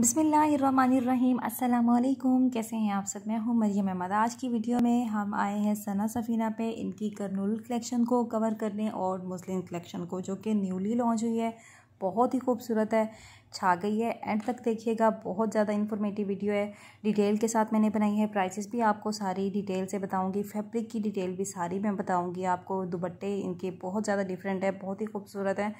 बिसमीम् अल्लाम कैसे हैं आप सब मैं हूँ मरियम अहमद आज की वीडियो में हम आए हैं सना सफ़ीना पे इनकी कर्नूल कलेक्शन को कवर करने और मुस्लिम कलेक्शन को जो कि न्यूली लॉन्च हुई है बहुत ही खूबसूरत है छा गई है एंड तक देखिएगा बहुत ज़्यादा इन्फॉर्मेटिव वीडियो है डिटेल के साथ मैंने बनाई है प्राइसेस भी आपको सारी डिटेल से बताऊंगी फैब्रिक की डिटेल भी सारी मैं बताऊंगी आपको दुपट्टे इनके बहुत ज़्यादा डिफरेंट है बहुत ही खूबसूरत है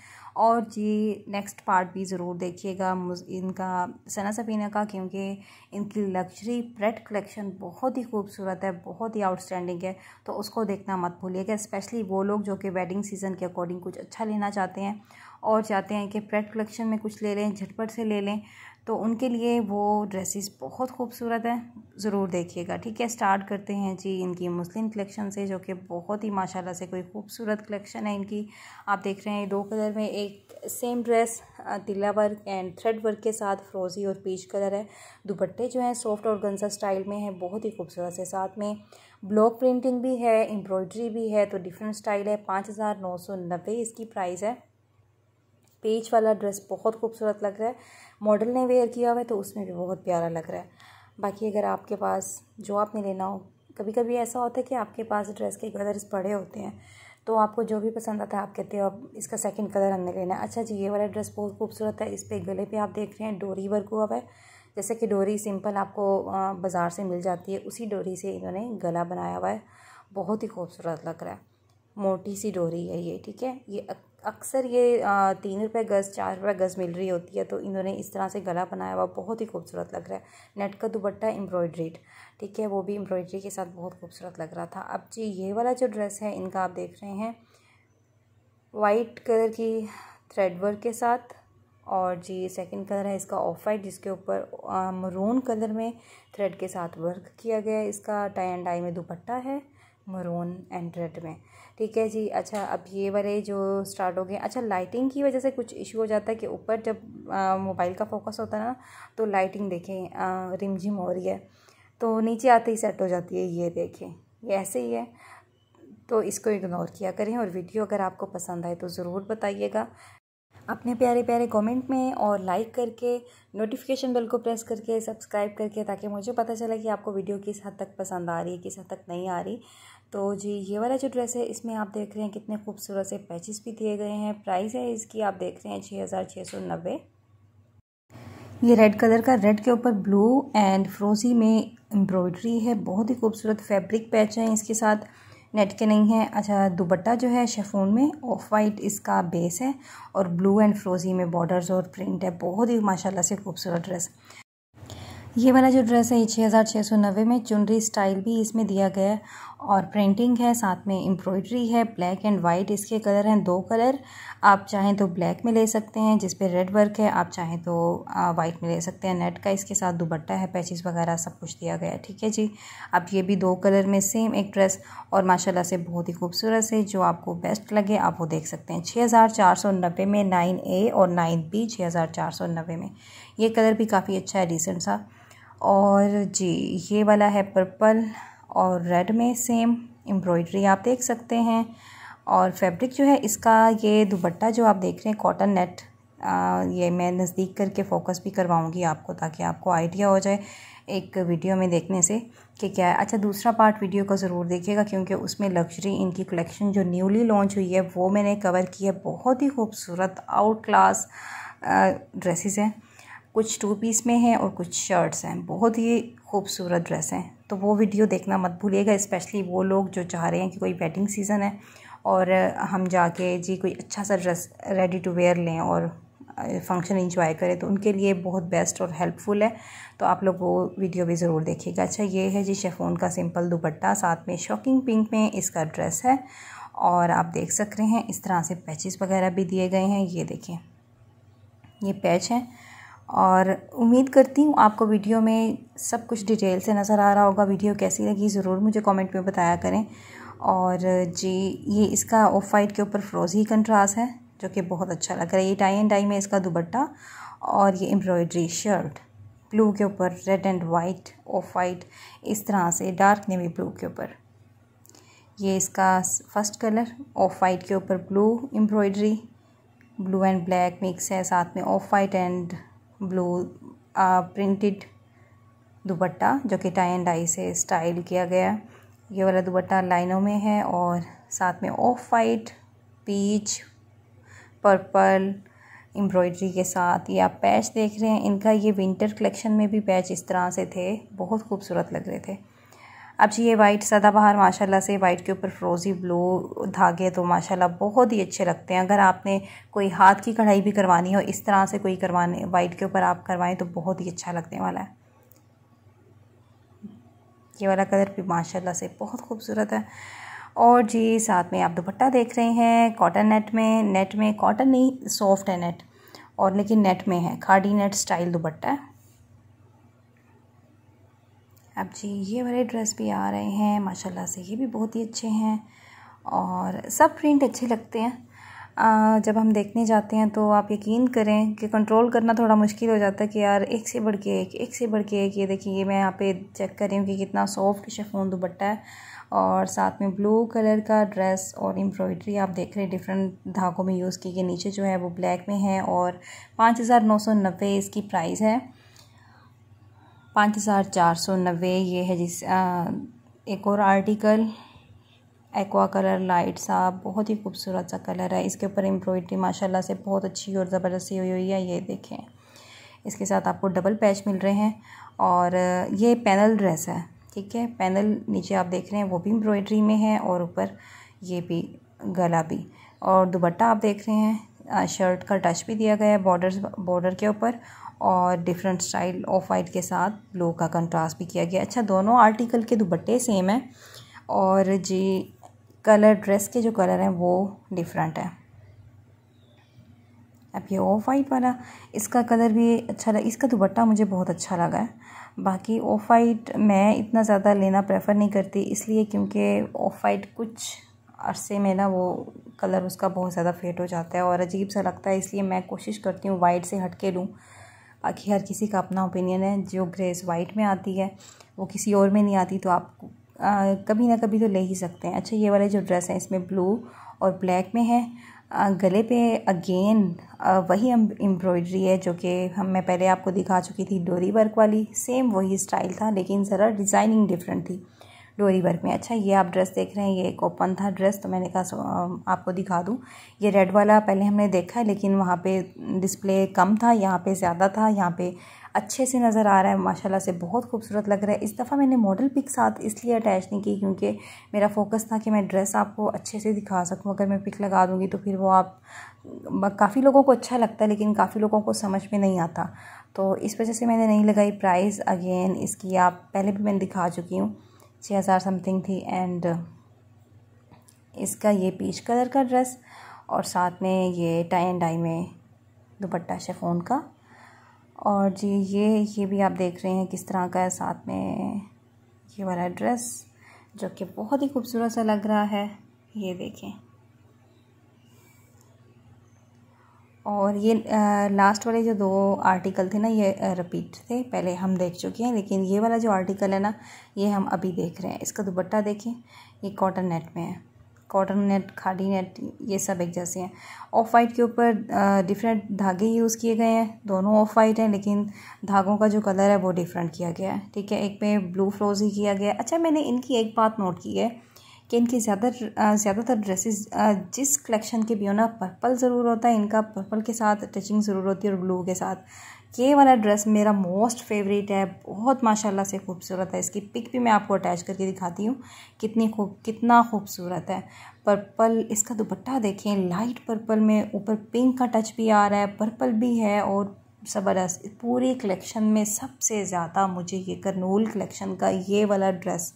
और जी नेक्स्ट पार्ट भी ज़रूर देखिएगा इनका सना सफीना का क्योंकि इनकी लग्जरी प्रेट कलेक्शन बहुत ही खूबसूरत है बहुत ही आउटस्टैंडिंग है तो उसको देखना मत भूलिएगा स्पेशली वो लोग जो कि वेडिंग सीज़न के अकॉर्डिंग कुछ अच्छा लेना चाहते हैं और चाहते हैं कि प्रेट कलेक्शन में कुछ ले लें झटपट से ले लें तो उनके लिए वो ड्रेसेस बहुत खूबसूरत हैं ज़रूर देखिएगा ठीक है स्टार्ट करते हैं जी इनकी मुस्लिम कलेक्शन से जो कि बहुत ही माशाल्लाह से कोई खूबसूरत कलेक्शन है इनकी आप देख रहे हैं दो कलर में एक सेम ड्रेस तिल्ला वर्क एंड थ्रेड वर्क के साथ फ्रोज़ी और पीच कलर है दुपट्टे जो हैं सॉफ्ट और गंजा स्टाइल में है बहुत ही खूबसूरत से साथ में ब्लॉक प्रिंटिंग भी है एम्ब्रॉयड्री भी है तो डिफरेंट स्टाइल है पाँच हज़ार नौ सौ नब्बे इसकी प्राइस है पेज वाला ड्रेस बहुत खूबसूरत लग रहा है मॉडल ने वेयर किया हुआ है तो उसमें भी बहुत प्यारा लग रहा है बाकी अगर आपके पास जो आपने लेना हो कभी कभी ऐसा होता है कि आपके पास ड्रेस के कलर्स पड़े होते हैं तो आपको जो भी पसंद आता है आप कहते हो अब इसका सेकंड कलर हमने लेना है अच्छा जी ये वाला ड्रेस बहुत खूबसूरत है इस पर गले पे आप देख रहे हैं डोरी वर्क हुआ है जैसे कि डोरी सिंपल आपको बाज़ार से मिल जाती है उसी डोरी से इन्होंने गला बनाया हुआ है बहुत ही खूबसूरत लग रहा है मोटी सी डोरी है ये ठीक है ये अक्सर ये तीन रुपये गज़ चार रुपये गज़ मिल रही होती है तो इन्होंने इस तरह से गला बनाया हुआ बहुत ही खूबसूरत लग रहा है नेट का दुपट्टा एम्ब्रॉयड्रीड ठीक है वो भी एम्ब्रॉयड्री के साथ बहुत खूबसूरत लग रहा था अब जी ये वाला जो ड्रेस है इनका आप देख रहे हैं वाइट कलर की थ्रेड वर्क के साथ और जी सेकंड कलर है इसका ऑफ वाइट जिसके ऊपर मरून कलर में थ्रेड के साथ वर्क किया गया है इसका टाई एंड डाई में दुपट्टा है मरून एंड रेड में ठीक है जी अच्छा अब ये वाले जो स्टार्ट हो गए अच्छा लाइटिंग की वजह से कुछ इशू हो जाता है कि ऊपर जब मोबाइल का फोकस होता है ना तो लाइटिंग देखें रिमझिम हो रही है तो नीचे आते ही सेट हो जाती है ये देखें ये ऐसे ही है तो इसको इग्नोर किया करें और वीडियो अगर आपको पसंद आए तो ज़रूर बताइएगा अपने प्यारे प्यारे कमेंट में और लाइक करके नोटिफिकेशन बेल को प्रेस करके सब्सक्राइब करके ताकि मुझे पता चले कि आपको वीडियो किस हद तक पसंद आ रही है किस हद तक नहीं आ रही तो जी ये वाला जो ड्रेस है इसमें आप देख रहे हैं कितने खूबसूरत से पैचेस भी दिए गए हैं प्राइस है इसकी आप देख रहे हैं छः हज़ार छः सौ नब्बे ये रेड कलर का रेड के ऊपर ब्लू एंड फ्रोजी में एम्ब्रॉयडरी है बहुत ही खूबसूरत फैब्रिक पैच है इसके साथ नेट के नहीं है अच्छा दुपट्टा जो है शेफोन में ऑफ वाइट इसका बेस है और ब्लू एंड फ्रोज़ी में बॉर्डर्स और प्रिंट है बहुत ही माशाल्लाह से खूबसूरत ड्रेस ये वाला जो ड्रेस है ये छः हज़ार छः सौ नब्बे में चुनरी स्टाइल भी इसमें दिया गया है और प्रिंटिंग है साथ में एम्ब्रॉयडरी है ब्लैक एंड वाइट इसके कलर हैं दो कलर आप चाहें तो ब्लैक में ले सकते हैं जिस पे रेड वर्क है आप चाहें तो वाइट में ले सकते हैं नेट का इसके साथ दुबट्टा है पैचेस वगैरह सब कुछ दिया गया है ठीक है जी अब ये भी दो कलर में सेम एक ड्रेस और माशाला से बहुत ही खूबसूरत है जो आपको बेस्ट लगे आप वो देख सकते हैं छः हज़ार चार सौ नब्बे में नाइन ए और नाइन बी छः हज़ार चार सौ नब्बे में ये कलर भी काफ़ी अच्छा है डिसेंट सा और जी ये वाला है पर्पल और रेड में सेम एम्ब्रॉयडरी आप देख सकते हैं और फैब्रिक जो है इसका ये दुपट्टा जो आप देख रहे हैं कॉटन नेट आ, ये मैं नज़दीक करके फ़ोकस भी करवाऊँगी आपको ताकि आपको आइडिया हो जाए एक वीडियो में देखने से कि क्या है अच्छा दूसरा पार्ट वीडियो का ज़रूर देखिएगा क्योंकि उसमें लग्जरी इनकी कलेक्शन जो न्यूली लॉन्च हुई है वो मैंने कवर की है बहुत ही खूबसूरत आउट क्लास ड्रेसिस हैं कुछ टू पीस में हैं और कुछ शर्ट्स हैं बहुत ही खूबसूरत ड्रेस हैं तो वो वीडियो देखना मत भूलिएगा इस्पेशली वो लोग जो चाह रहे हैं कि कोई वेडिंग सीज़न है और हम जाके जी कोई अच्छा सा ड्रेस रेडी टू वेयर लें और फंक्शन इंजॉय करें तो उनके लिए बहुत बेस्ट और हेल्पफुल है तो आप लोग वो वीडियो भी ज़रूर देखिएगा अच्छा ये है जी शेफोन का सिंपल दुपट्टा साथ में शॉकिंग पिंक में इसका ड्रेस है और आप देख सक रहे हैं इस तरह से पैचेस वगैरह भी दिए गए हैं ये देखें ये पैच हैं और उम्मीद करती हूँ आपको वीडियो में सब कुछ डिटेल से नज़र आ रहा होगा वीडियो कैसी लगी ज़रूर मुझे कमेंट में बताया करें और जी ये इसका ऑफ वाइट के ऊपर फ्रोज़ी कंट्रास है जो कि बहुत अच्छा लग रहा है ये टाई एंड टाई में इसका दुबट्टा और ये एम्ब्रॉयड्री शर्ट ब्लू के ऊपर red and white off white इस तरह से डार्क नेवी ब्लू के ऊपर ये इसका फर्स्ट कलर ऑफ वाइट के ऊपर blue embroidery blue and black mix है साथ में off white and blue printed dupatta जो कि टाई एंड डाई से स्टाइल किया गया है ये वाला दुपट्टा लाइनों में है और साथ में off white peach purple embroidery के साथ ये आप पैच देख रहे हैं इनका ये विंटर कलेक्शन में भी पैच इस तरह से थे बहुत खूबसूरत लग रहे थे अब ये वाइट सदाबहार माशाल्लाह से वाइट के ऊपर फ्रोज़ी ब्लू धागे तो माशाल्लाह बहुत ही अच्छे लगते हैं अगर आपने कोई हाथ की कढ़ाई भी करवानी हो इस तरह से कोई करवाने वाइट के ऊपर आप करवाएं तो बहुत ही अच्छा लगने वाला है ये वाला कलर भी माशाल्लाह से बहुत खूबसूरत है और जी साथ में आप दुपट्टा देख रहे हैं कॉटन नेट में नेट में कॉटन नहीं सॉफ्ट है नेट और लेकिन नेट में है खाड़ी नेट स्टाइल दुपट्टा है अब जी ये वाले ड्रेस भी आ रहे हैं माशाल्लाह से ये भी बहुत ही अच्छे हैं और सब प्रिंट अच्छे लगते हैं आ, जब हम देखने जाते हैं तो आप यकीन करें कि कंट्रोल करना थोड़ा मुश्किल हो जाता है कि यार एक से बढ़ के एक एक से बढ़ के एक ये देखिए मैं यहाँ पे चेक कर रही हूँ कि कितना सॉफ्ट शेफोन दुपट्टा है और साथ में ब्लू कलर का ड्रेस और एम्ब्रॉयडरी आप देख रहे हैं डिफरेंट धागों में यूज़ की गई नीचे जो है वो ब्लैक में है और पाँच हज़ार नौ सौ नब्बे इसकी प्राइस है पाँच हज़ार चार सौ नब्बे ये है जिस आ, एक और आर्टिकल एक्वा कलर लाइट सा हाँ, बहुत ही खूबसूरत सा कलर है इसके ऊपर एम्ब्रॉयडरी माशाल्लाह से बहुत अच्छी और ज़बरदस्ती हुई हुई है ये देखें इसके साथ आपको डबल पैच मिल रहे हैं और ये पैनल ड्रेस है ठीक है पैनल नीचे आप देख रहे हैं वो भी एम्ब्रॉयडरी में है और ऊपर ये भी गला भी और दुबट्टा आप देख रहे हैं शर्ट का टच भी दिया गया है बॉर्डर बॉर्डर के ऊपर और डिफरेंट स्टाइल ऑफ वाइट के साथ ब्लू का कंट्रास्ट भी किया गया अच्छा दोनों आर्टिकल के दुपट्टे सेम हैं और जी कलर ड्रेस के जो कलर हैं वो डिफरेंट हैं अब ये ऑफ वाइट वाला इसका कलर भी अच्छा लगा इसका दुपट्टा मुझे बहुत अच्छा लगा है बाकी ऑफ वाइट मैं इतना ज़्यादा लेना प्रेफर नहीं करती इसलिए क्योंकि ऑफ वाइट कुछ अरसे में ना वो कलर उसका बहुत ज़्यादा फेड हो जाता है और अजीब सा लगता है इसलिए मैं कोशिश करती हूँ वाइट से हट के लूँ बाकी हर किसी का अपना ओपिनियन है जो ग्रेस वाइट में आती है वो किसी और में नहीं आती तो आप आ, कभी ना कभी तो ले ही सकते हैं अच्छा ये वाले जो ड्रेस हैं इसमें ब्लू और ब्लैक में है गले पे अगेन वही एम्ब्रॉयडरी है जो कि हम मैं पहले आपको दिखा चुकी थी डोरी वर्क वाली सेम वही स्टाइल था लेकिन ज़रा डिज़ाइनिंग डिफरेंट थी डोरी वर्क में अच्छा ये आप ड्रेस देख रहे हैं ये एक ओपन था ड्रेस तो मैंने कहा आपको दिखा दूँ ये रेड वाला पहले हमने देखा है लेकिन वहाँ पे डिस्प्ले कम था यहाँ पे ज़्यादा था यहाँ पे अच्छे से नज़र आ रहा है माशाल्लाह से बहुत खूबसूरत लग रहा है इस दफ़ा मैंने मॉडल पिक साथ इसलिए अटैच नहीं की क्योंकि मेरा फोकस था कि मैं ड्रेस आपको अच्छे से दिखा सकूं अगर मैं पिक लगा दूंगी तो फिर वो आप काफ़ी लोगों को अच्छा लगता है लेकिन काफ़ी लोगों को समझ में नहीं आता तो इस वजह से मैंने नहीं लगाई प्राइस अगेन इसकी आप पहले भी मैं दिखा चुकी हूँ छः हज़ार समथिंग थी एंड इसका ये पीच कलर का ड्रेस और साथ में ये टाई एंड डाई में दुपट्टा शेफोन का और जी ये ये भी आप देख रहे हैं किस तरह का है साथ में ये वाला ड्रेस जो कि बहुत ही खूबसूरत सा लग रहा है ये देखें और ये लास्ट वाले जो दो आर्टिकल थे ना ये रिपीट थे पहले हम देख चुके हैं लेकिन ये वाला जो आर्टिकल है ना ये हम अभी देख रहे हैं इसका दुपट्टा देखें ये कॉटन नेट में है कॉटन नेट खाड़ी नेट ये सब एक जैसे हैं ऑफ वाइट के ऊपर डिफरेंट धागे यूज़ किए गए हैं दोनों ऑफ वाइट हैं लेकिन धागों का जो कलर है वो डिफरेंट किया गया है ठीक है एक पे ब्लू ही किया गया अच्छा मैंने इनकी एक बात नोट की है कि इनकी ज़्यादा ज़्यादातर ड्रेसेस जिस कलेक्शन के भी हो ना पर्पल ज़रूर होता है इनका पर्पल के साथ टचिंग ज़रूर होती है और ब्लू के साथ ये वाला ड्रेस मेरा मोस्ट फेवरेट है बहुत माशाल्लाह से खूबसूरत है इसकी पिक भी मैं आपको अटैच करके दिखाती हूँ कितनी खूब कितना खूबसूरत है पर्पल इसका दुपट्टा देखें लाइट पर्पल में ऊपर पिंक का टच भी आ रहा है पर्पल भी है और ज़बरदस्त पूरे कलेक्शन में सबसे ज़्यादा मुझे ये करनूल कलेक्शन का ये वाला ड्रेस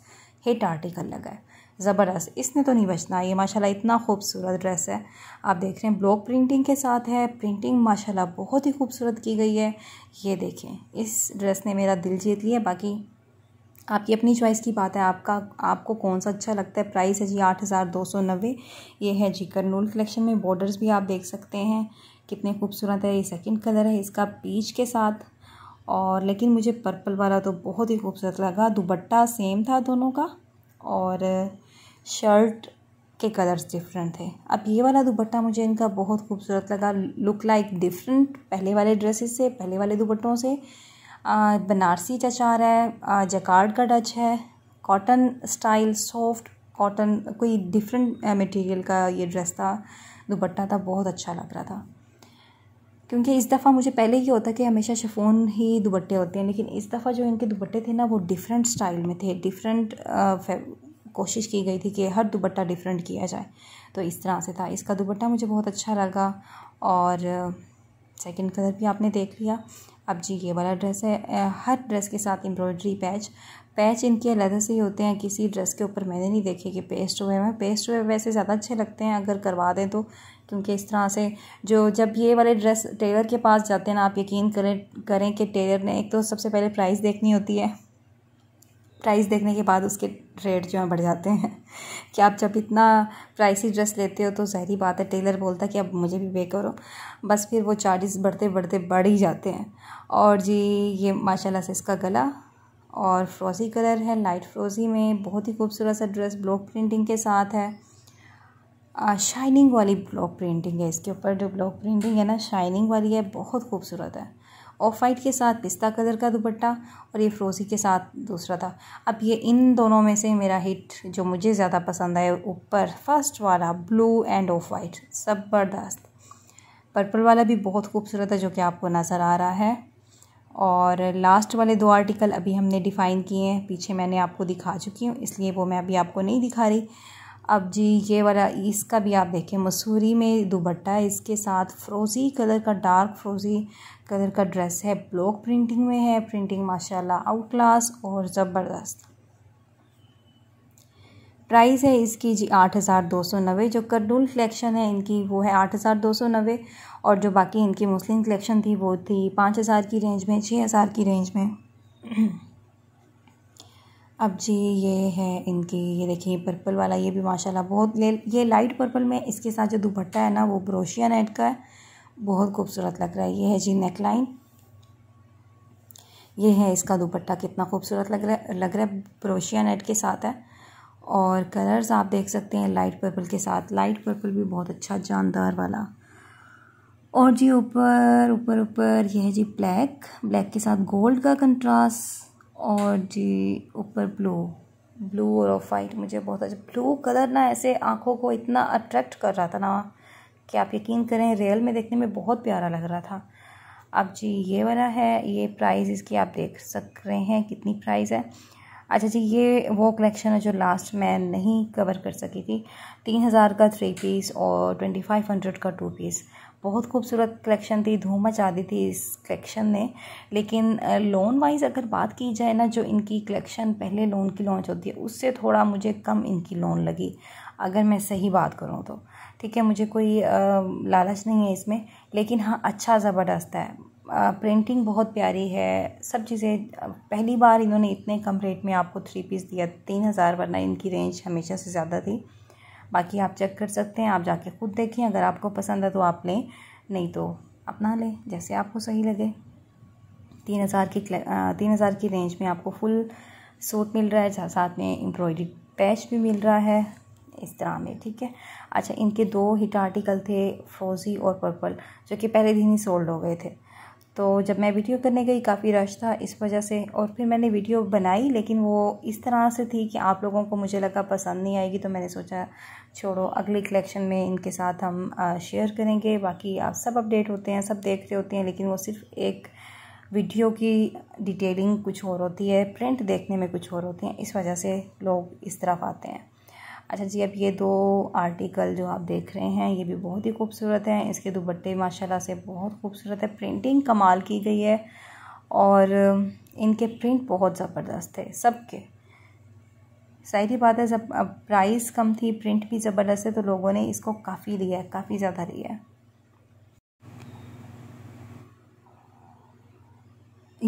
हिट आर्टिकल लगा है ज़बरदस्त इसने तो नहीं बचना ये माशाल्लाह इतना खूबसूरत ड्रेस है आप देख रहे हैं ब्लॉक प्रिंटिंग के साथ है प्रिंटिंग माशाल्लाह बहुत ही खूबसूरत की गई है ये देखें इस ड्रेस ने मेरा दिल जीत लिया बाकी आपकी अपनी चॉइस की बात है आपका आपको कौन सा अच्छा लगता है प्राइस है जी आठ हज़ार दो सौ नब्बे ये है जी करनूल कलेक्शन में बॉर्डर्स भी आप देख सकते हैं कितने खूबसूरत है ये सेकंड कलर है इसका पीच के साथ और लेकिन मुझे पर्पल वाला तो बहुत ही खूबसूरत लगा दुबट्टा सेम था दोनों का और शर्ट के कलर्स डिफरेंट थे अब ये वाला दुपट्टा मुझे इनका बहुत खूबसूरत लगा लुक लाइक डिफरेंट पहले वाले ड्रेसेस से पहले वाले दुपट्टों से बनारसी टच आ रहा है जकार्ड का टच है कॉटन स्टाइल सॉफ्ट कॉटन कोई डिफरेंट मटेरियल का ये ड्रेस था दुपट्टा था बहुत अच्छा लग रहा था क्योंकि इस दफ़ा मुझे पहले ही होता कि हमेशा शिफोन ही दुपट्टे होते हैं लेकिन इस दफ़ा जो इनके दुपट्टे थे ना वो डिफरेंट स्टाइल में थे डिफरेंट कोशिश की गई थी कि हर दुपट्टा डिफरेंट किया जाए तो इस तरह से था इसका दुपट्टा मुझे बहुत अच्छा लगा और सेकंड कलर भी आपने देख लिया अब जी ये वाला ड्रेस है हर ड्रेस के साथ एम्ब्रॉयडरी पैच पैच इनके अलग से ही होते हैं किसी ड्रेस के ऊपर मैंने नहीं देखे कि पेस्ट हुए हैं पेस्ट हुए वैसे ज़्यादा अच्छे लगते हैं अगर करवा दें तो क्योंकि इस तरह से जो जब ये वाले ड्रेस टेलर के पास जाते हैं ना आप यकीन करें करें कि टेलर ने एक तो सबसे पहले प्राइस देखनी होती है प्राइस देखने के बाद उसके रेट जो हैं बढ़ जाते हैं कि आप जब इतना प्राइसी ड्रेस लेते हो तो जहरी बात है टेलर बोलता है कि अब मुझे भी पे करो बस फिर वो चार्जेस बढ़ते बढ़ते बढ़ ही जाते हैं और जी ये माशाल्लाह से इसका गला और फ्रोज़ी कलर है लाइट फ्रोज़ी में बहुत ही खूबसूरत सा ड्रेस ब्लॉक प्रिंटिंग के साथ है आ, शाइनिंग वाली ब्लॉक प्रिंटिंग है इसके ऊपर जो ब्लॉक प्रिंटिंग है ना शाइनिंग वाली है बहुत खूबसूरत है ऑफ वाइट के साथ पिस्ता कलर का दुपट्टा और ये फ्रोजी के साथ दूसरा था अब ये इन दोनों में से मेरा हिट जो मुझे ज़्यादा पसंद आया ऊपर फर्स्ट वाला ब्लू एंड ऑफ वाइट ज़बरदस्त पर्पल वाला भी बहुत खूबसूरत है जो कि आपको नज़र आ रहा है और लास्ट वाले दो आर्टिकल अभी हमने डिफ़ाइन किए हैं पीछे मैंने आपको दिखा चुकी हूँ इसलिए वो मैं अभी आपको नहीं दिखा रही अब जी ये वाला इसका भी आप देखें मसूरी में दुबट्टा है इसके साथ फ्रोज़ी कलर का डार्क फ्रोज़ी कलर का ड्रेस है ब्लॉक प्रिंटिंग में है प्रिंटिंग माशाल्लाह आउट क्लास और ज़बरदस्त प्राइस है इसकी जी आठ हज़ार दो सौ नब्बे जो कर्नूल कलेक्शन है इनकी वो है आठ हज़ार दो सौ नब्बे और जो बाकी इनकी मुस्लिम कलेक्शन थी वो थी पाँच हज़ार की रेंज में छः हज़ार की रेंज में अब जी ये है इनकी ये देखिए पर्पल वाला ये भी माशाल्लाह बहुत ले ये लाइट पर्पल में इसके साथ जो दुपट्टा है ना वो ब्रोशिया नेट का है बहुत खूबसूरत लग रहा है ये है जी नेकलाइन ये है इसका दुपट्टा कितना खूबसूरत लग रहा है लग रहा है ब्रोशिया नेट के साथ है और कलर्स आप देख सकते हैं लाइट पर्पल के साथ लाइट पर्पल भी बहुत अच्छा जानदार वाला और जी ऊपर ऊपर ऊपर यह है जी ब्लैक ब्लैक के साथ गोल्ड का कंट्रास्ट और जी ऊपर ब्लू ब्लू और ऑफ वाइट मुझे बहुत अच्छा ब्लू कलर ना ऐसे आँखों को इतना अट्रैक्ट कर रहा था ना कि आप यकीन करें रियल में देखने में बहुत प्यारा लग रहा था अब जी ये वाला है ये प्राइस इसकी आप देख सक रहे हैं कितनी प्राइस है अच्छा जी ये वो कलेक्शन है जो लास्ट मैं नहीं कवर कर सकी थी तीन हज़ार का थ्री पीस और ट्वेंटी फाइव हंड्रेड का टू पीस बहुत खूबसूरत कलेक्शन थी धूम मचा दी थी इस कलेक्शन ने लेकिन लोन वाइज अगर बात की जाए ना जो इनकी कलेक्शन पहले लोन की लॉन्च होती है उससे थोड़ा मुझे कम इनकी लोन लगी अगर मैं सही बात करूँ तो ठीक है मुझे कोई लालच नहीं है इसमें लेकिन हाँ अच्छा ज़बरदस्त है प्रिंटिंग बहुत प्यारी है सब चीज़ें पहली बार इन्होंने इतने कम रेट में आपको थ्री पीस दिया तीन हज़ार वरना इनकी रेंज हमेशा से ज़्यादा थी बाकी आप चेक कर सकते हैं आप जाके खुद देखें अगर आपको पसंद है तो आप लें नहीं तो अपना लें जैसे आपको सही लगे तीन हज़ार की तीन हज़ार की रेंज में आपको फुल सूट मिल रहा है साथ में एम्ब्रॉयडरी पैच भी मिल रहा है इस तरह में ठीक है अच्छा इनके दो हिट आर्टिकल थे फ्रोज़ी और पर्पल जो कि पहले दिन ही सोल्ड हो गए थे तो जब मैं वीडियो करने गई काफ़ी रश था इस वजह से और फिर मैंने वीडियो बनाई लेकिन वो इस तरह से थी कि आप लोगों को मुझे लगा पसंद नहीं आएगी तो मैंने सोचा छोड़ो अगले कलेक्शन में इनके साथ हम शेयर करेंगे बाकी आप सब अपडेट होते हैं सब देखते होते हैं लेकिन वो सिर्फ एक वीडियो की डिटेलिंग कुछ और होती है प्रिंट देखने में कुछ और होती है इस वजह से लोग इस तरफ आते हैं अच्छा जी अब ये दो आर्टिकल जो आप देख रहे हैं ये भी बहुत ही खूबसूरत हैं इसके दुपट्टे माशाल्लाह से बहुत खूबसूरत है प्रिंटिंग कमाल की गई है और इनके प्रिंट बहुत ज़बरदस्त है सबके सही बात है जब प्राइस कम थी प्रिंट भी ज़बरदस्त है तो लोगों ने इसको काफ़ी लिया है काफ़ी ज़्यादा लिया है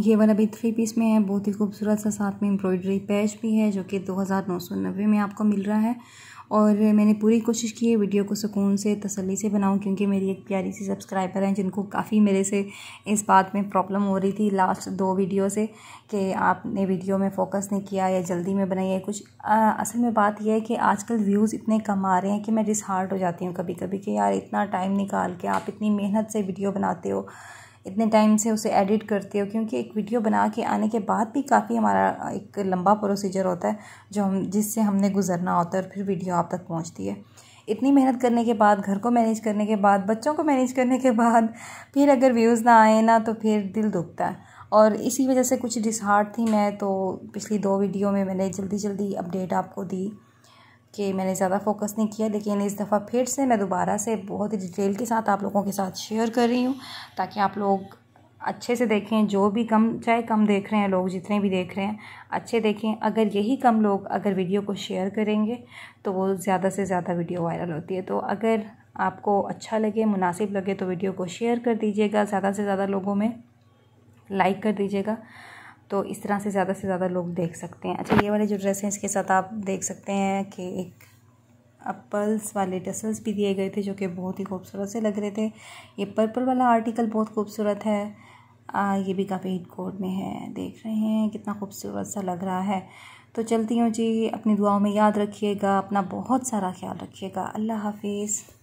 ये वाला भी थ्री पीस में है बहुत ही खूबसूरत सा साथ में एम्ब्रॉयडरी पैच भी है जो कि दो हज़ार नौ सौ में आपको मिल रहा है और मैंने पूरी कोशिश की है वीडियो को सुकून से तसल्ली से बनाऊं क्योंकि मेरी एक प्यारी सी सब्सक्राइबर हैं जिनको काफ़ी मेरे से इस बात में प्रॉब्लम हो रही थी लास्ट दो वीडियो से कि आपने वीडियो में फ़ोकस नहीं किया या जल्दी में बनाई है कुछ आ, असल में बात यह है कि आजकल व्यूज़ इतने कम आ रहे हैं कि मैं डिसहार्ट हो जाती हूँ कभी कभी कि यार इतना टाइम निकाल के आप इतनी मेहनत से वीडियो बनाते हो इतने टाइम से उसे एडिट करते हो क्योंकि एक वीडियो बना के आने के बाद भी काफ़ी हमारा एक लंबा प्रोसीजर होता है जो हम जिससे हमने गुजरना होता है और फिर वीडियो आप तक पहुँचती है इतनी मेहनत करने के बाद घर को मैनेज करने के बाद बच्चों को मैनेज करने के बाद फिर अगर व्यूज़ ना आए ना तो फिर दिल दुखता है और इसी वजह से कुछ डिसहार्ट थी मैं तो पिछली दो वीडियो में मैंने जल्दी जल्दी अपडेट आपको दी कि मैंने ज़्यादा फोकस नहीं किया लेकिन इस दफ़ा फिर से मैं दोबारा से बहुत ही डिटेल के साथ आप लोगों के साथ शेयर कर रही हूँ ताकि आप लोग अच्छे से देखें जो भी कम चाहे कम देख रहे हैं लोग जितने भी देख रहे हैं अच्छे देखें अगर यही कम लोग अगर वीडियो को शेयर करेंगे तो वो ज़्यादा से ज़्यादा वीडियो वायरल होती है तो अगर आपको अच्छा लगे मुनासिब लगे तो वीडियो को शेयर कर दीजिएगा ज़्यादा से ज़्यादा लोगों में लाइक कर दीजिएगा तो इस तरह से ज़्यादा से ज़्यादा लोग देख सकते हैं अच्छा ये वाले जो ड्रेस हैं इसके साथ आप देख सकते हैं कि एक अपल्स वाले टसल्स भी दिए गए थे जो कि बहुत ही खूबसूरत से लग रहे थे ये पर्पल वाला आर्टिकल बहुत खूबसूरत है आ, ये भी काफ़ी हिट कोड में है देख रहे हैं कितना खूबसूरत सा लग रहा है तो चलती हूँ जी अपनी दुआओं में याद रखिएगा अपना बहुत सारा ख्याल रखिएगा अल्लाह हाफिज़